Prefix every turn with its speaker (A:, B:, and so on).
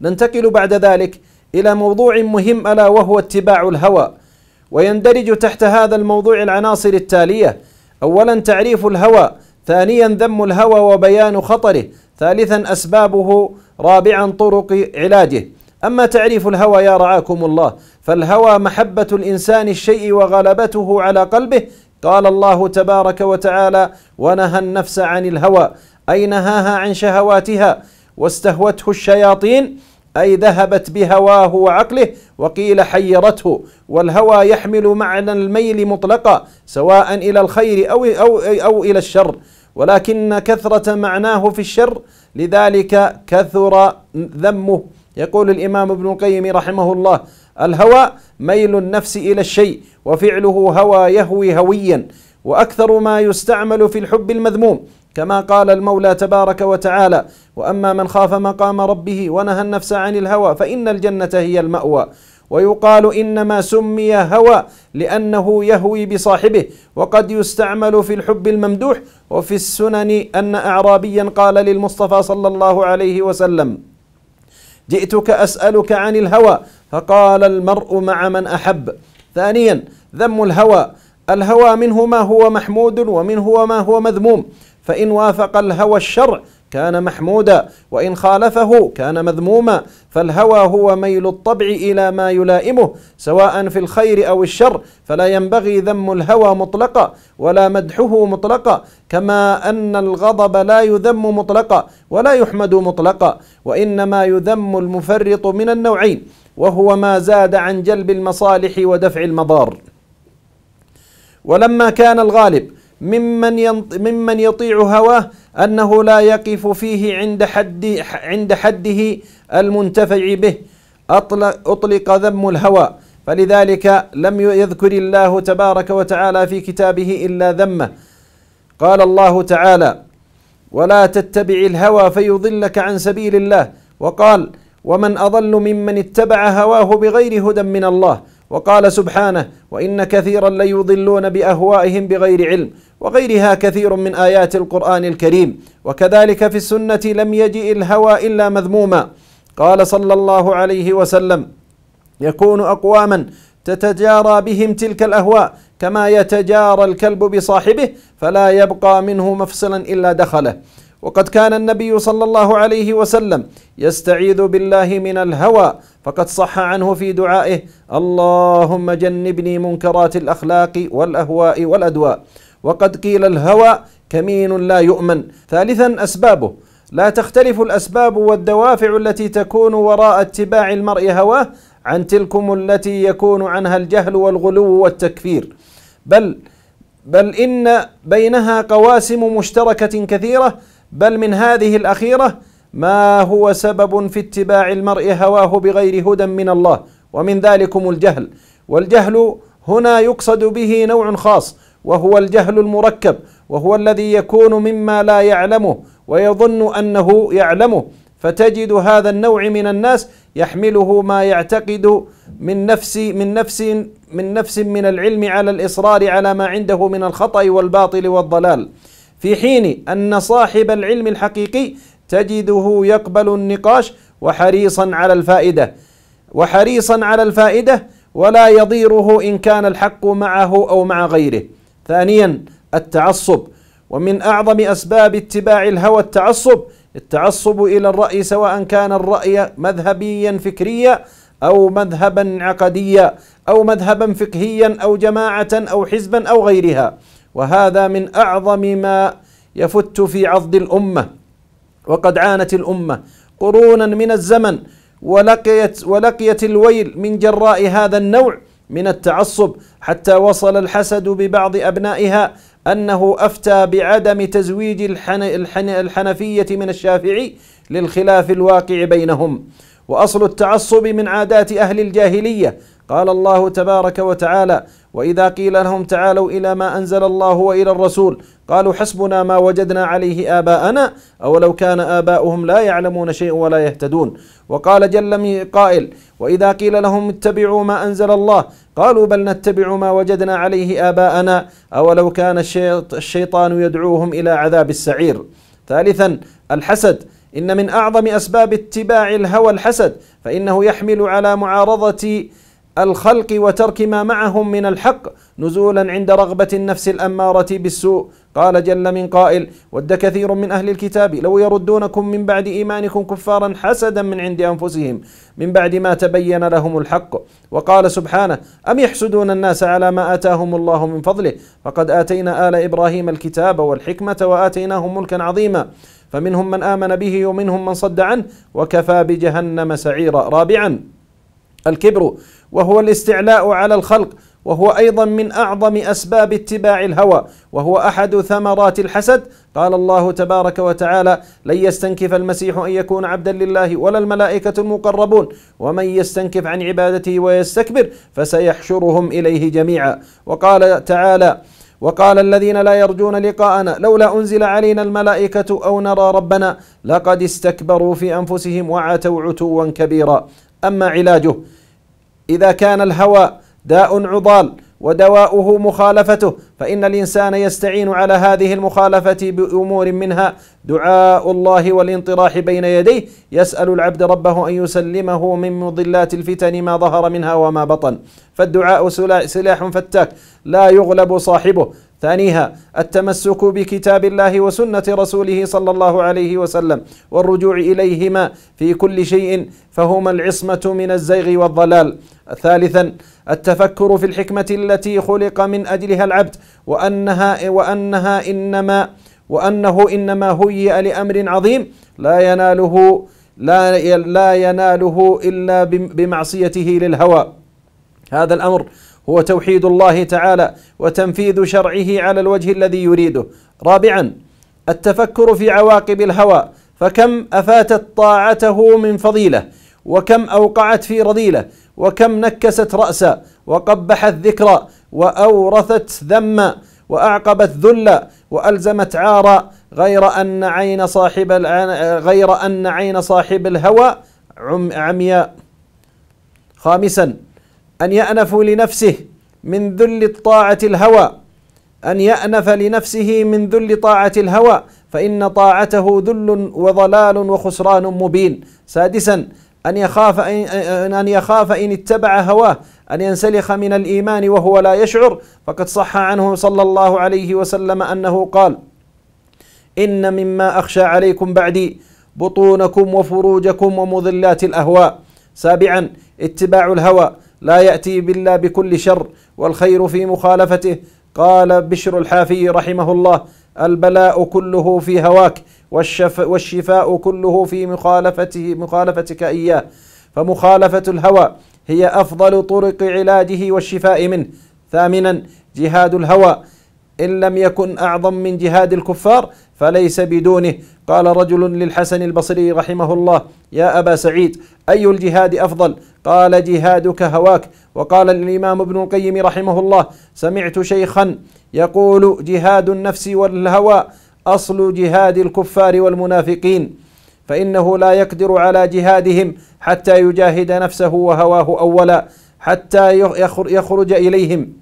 A: ننتقل بعد ذلك إلى موضوع مهم ألا وهو اتباع الهوى ويندرج تحت هذا الموضوع العناصر التالية أولا تعريف الهوى ثانيا ذم الهوى وبيان خطره ثالثا أسبابه رابعا طرق علاجه أما تعريف الهوى يا رعاكم الله فالهوى محبة الإنسان الشيء وغلبته على قلبه قال الله تبارك وتعالى ونهى النفس عن الهوى أي نهاها عن شهواتها واستهوته الشياطين أي ذهبت بهواه وعقله وقيل حيرته والهوى يحمل معنى الميل مطلقا سواء إلى الخير أو, أو, أو إلى الشر ولكن كثرة معناه في الشر لذلك كثر ذمه يقول الإمام ابن القيم رحمه الله الهوى ميل النفس إلى الشيء وفعله هوى يهوي هويا وأكثر ما يستعمل في الحب المذموم كما قال المولى تبارك وتعالى واما من خاف مقام ربه ونهى النفس عن الهوى فان الجنه هي الماوى ويقال انما سمي هوى لانه يهوي بصاحبه وقد يستعمل في الحب الممدوح وفي السنن ان اعرابيا قال للمصطفى صلى الله عليه وسلم جئتك اسالك عن الهوى فقال المرء مع من احب ثانيا ذم الهوى الهوى منه ما هو محمود ومنه ما هو مذموم فإن وافق الهوى الشرع كان محمودا وإن خالفه كان مذموما فالهوى هو ميل الطبع إلى ما يلائمه سواء في الخير أو الشر فلا ينبغي ذم الهوى مطلقا ولا مدحه مطلقا كما أن الغضب لا يذم مطلقا ولا يحمد مطلقا وإنما يذم المفرط من النوعين وهو ما زاد عن جلب المصالح ودفع المضار ولما كان الغالب ممن ينط... ممن يطيع هواه انه لا يقف فيه عند حد عند حده المنتفع به اطلق اطلق ذم الهوى فلذلك لم يذكر الله تبارك وتعالى في كتابه الا ذمه قال الله تعالى ولا تتبع الهوى فيضلك عن سبيل الله وقال ومن اضل ممن اتبع هواه بغير هدى من الله وقال سبحانه وان كثيرا ليضلون باهوائهم بغير علم وغيرها كثير من ايات القران الكريم وكذلك في السنه لم يجئ الهوى الا مذموما قال صلى الله عليه وسلم يكون اقواما تتجارى بهم تلك الاهواء كما يتجارى الكلب بصاحبه فلا يبقى منه مفصلا الا دخله وقد كان النبي صلى الله عليه وسلم يستعيذ بالله من الهوى فقد صح عنه في دعائه اللهم جنبني منكرات الاخلاق والاهواء والادواء وقد قيل الهوى كمين لا يؤمن ثالثا اسبابه لا تختلف الاسباب والدوافع التي تكون وراء اتباع المرء هواه عن تلكم التي يكون عنها الجهل والغلو والتكفير بل بل ان بينها قواسم مشتركه كثيره بل من هذه الأخيرة ما هو سبب في اتباع المرء هواه بغير هدى من الله ومن ذلكم الجهل والجهل هنا يقصد به نوع خاص وهو الجهل المركب وهو الذي يكون مما لا يعلمه ويظن انه يعلمه فتجد هذا النوع من الناس يحمله ما يعتقد من نفس من نفس من نفس من العلم على الاصرار على ما عنده من الخطا والباطل والضلال في حين أن صاحب العلم الحقيقي تجده يقبل النقاش وحريصا على الفائدة وحريصا على الفائدة ولا يضيره إن كان الحق معه أو مع غيره ثانيا التعصب ومن أعظم أسباب اتباع الهوى التعصب التعصب إلى الرأي سواء كان الرأي مذهبيا فكريا أو مذهبا عقديا أو مذهبا فقهيا أو جماعة أو حزبا أو غيرها وهذا من اعظم ما يفت في عضد الامه وقد عانت الامه قرونا من الزمن ولقيت ولقيت الويل من جراء هذا النوع من التعصب حتى وصل الحسد ببعض ابنائها انه افتى بعدم تزويج الحن الحن الحنفيه من الشافعي للخلاف الواقع بينهم واصل التعصب من عادات اهل الجاهليه قال الله تبارك وتعالى وإذا قيل لهم تعالوا إلى ما أنزل الله وإلى الرسول قالوا حسبنا ما وجدنا عليه آباءنا أولو كان آباؤهم لا يعلمون شيئا ولا يهتدون وقال جل قائل وإذا قيل لهم اتبعوا ما أنزل الله قالوا بل نتبع ما وجدنا عليه آباءنا أولو كان الشيطان يدعوهم إلى عذاب السعير ثالثا الحسد إن من أعظم أسباب اتباع الهوى الحسد فإنه يحمل على معارضة الخلق وترك ما معهم من الحق نزولا عند رغبة النفس الأمارة بالسوء قال جل من قائل ود كثير من أهل الكتاب لو يردونكم من بعد إيمانكم كفارا حسدا من عند أنفسهم من بعد ما تبين لهم الحق وقال سبحانه أم يحسدون الناس على ما آتاهم الله من فضله فقد آتينا آل إبراهيم الكتاب والحكمة وآتيناهم ملكا عظيما فمنهم من آمن به ومنهم من صد عنه وكفى بجهنم سعيرا رابعا الكبر وهو الاستعلاء على الخلق وهو ايضا من اعظم اسباب اتباع الهوى وهو احد ثمرات الحسد قال الله تبارك وتعالى لن يستنكف المسيح ان يكون عبدا لله ولا الملائكه المقربون ومن يستنكف عن عبادته ويستكبر فسيحشرهم اليه جميعا وقال تعالى وقال الذين لا يرجون لقاءنا لولا انزل علينا الملائكه او نرى ربنا لقد استكبروا في انفسهم وعتوا عتوا كبيرا اما علاجه إذا كان الهوى داء عضال ودواؤه مخالفته فإن الإنسان يستعين على هذه المخالفة بأمور منها دعاء الله والانطراح بين يديه يسأل العبد ربه أن يسلمه من مضلات الفتن ما ظهر منها وما بطن فالدعاء سلاح فتاك لا يغلب صاحبه ثانيها التمسك بكتاب الله وسنة رسوله صلى الله عليه وسلم والرجوع إليهما في كل شيء فهما العصمة من الزيغ والضلال ثالثا التفكر في الحكمة التي خلق من أجلها العبد وأنها, وأنها إنما وأنه إنما هيئ لأمر عظيم لا يناله لا لا يناله إلا بمعصيته للهوى هذا الأمر هو توحيد الله تعالى وتنفيذ شرعه على الوجه الذي يريده رابعا التفكر في عواقب الهوى فكم افاتت طاعته من فضيله وكم اوقعت في رذيله وكم نكست راسا وقبحت ذكرى واورثت ذما واعقبت ذلا والزمت عارا غير ان عين صاحب غير ان عين صاحب الهوى عمياء خامسا أن يأنف لنفسه من ذل طاعة الهوى أن يأنف لنفسه من ذل طاعة الهوى فإن طاعته ذل وضلال وخسران مبين سادسا أن يخاف أن يخاف إن اتبع هواه أن ينسلخ من الإيمان وهو لا يشعر فقد صح عنه صلى الله عليه وسلم أنه قال إن مما أخشى عليكم بعدي بطونكم وفروجكم ومضلات الأهواء سابعا اتباع الهوى لا يأتي بلا بكل شر والخير في مخالفته قال بشر الحافي رحمه الله البلاء كله في هواك والشف والشفاء كله في مخالفته مخالفتك إياه فمخالفة الهوى هي أفضل طرق علاجه والشفاء منه ثامنا جهاد الهوى إن لم يكن أعظم من جهاد الكفار فليس بدونه قال رجل للحسن البصري رحمه الله يا أبا سعيد أي الجهاد أفضل قال جهادك هواك وقال الإمام ابن القيم رحمه الله سمعت شيخا يقول جهاد النفس والهوى أصل جهاد الكفار والمنافقين فإنه لا يقدر على جهادهم حتى يجاهد نفسه وهواه أولا حتى يخرج إليهم